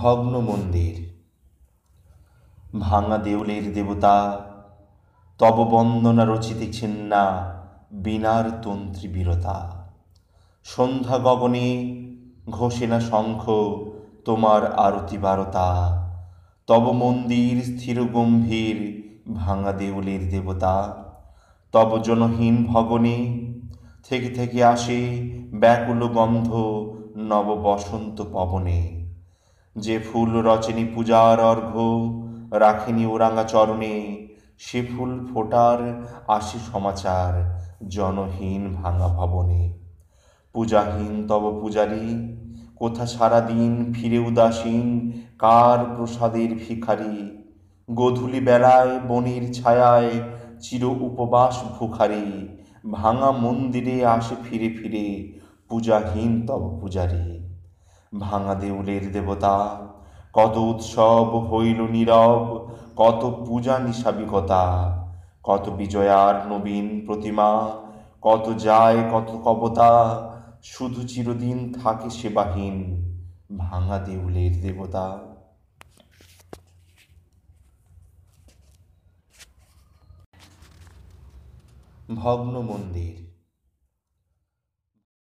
ভগ্ন মন্দির ভাঙা দেউলের দেবতা তব বন্দনা রচিতেছেন না বিনার বিরতা সন্ধ্যা গগনে ঘোষেনা শঙ্খ তোমার আরতি বারতা তব মন্দির স্থির গম্ভীর ভাঙা দেউলের দেবতা তব জনহীন ভগনে থেকে থেকে আসে ব্যাকুল গন্ধ নব বসন্ত পবনে যে ফুল রচেনি পূজার অর্ঘ্য রাখেনি ওরাঙা চরণে সে ফুল ফোটার আসি সমাচার জনহীন ভাঙা ভবনে পূজাহীন তব পূজারী কোথা সারাদিন ফিরে উদাসীন কার প্রসাদের ভিখারি গধুলি বেলায় বনের ছায়ায় চির উপবাস ভুখারি ভাঙা মন্দিরে আসে ফিরে ফিরে পূজাহীন তব পূজারী ভাঙা দেউলের দেবতা কত উৎসব হইল নীরব কত পূজা নিসাবিকতা কত বিজয়ার নবীন প্রতিমা কত যায় কত কবতা শুধু চিরদিন থাকে সেবাহীন ভাঙা দেউলের দেবতা ভগ্ন মন্দির